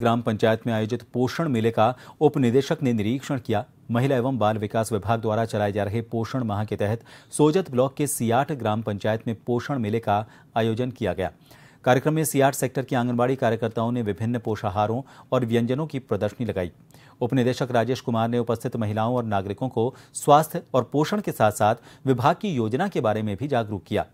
ग्राम पंचायत में आयोजित पोषण मेले का उप निदेशक ने निरीक्षण किया महिला एवं बाल विकास विभाग द्वारा चलाए जा रहे पोषण माह के तहत सोजत ब्लॉक के सियाट ग्राम पंचायत में पोषण मेले का आयोजन किया गया कार्यक्रम में सियाट सेक्टर की आंगनबाड़ी कार्यकर्ताओं ने विभिन्न पोषाहारों और व्यंजनों की प्रदर्शनी लगाई उपनिदेशक राजेश कुमार ने उपस्थित महिलाओं और नागरिकों को स्वास्थ्य और पोषण के साथ साथ विभाग की योजना के बारे में भी जागरूक किया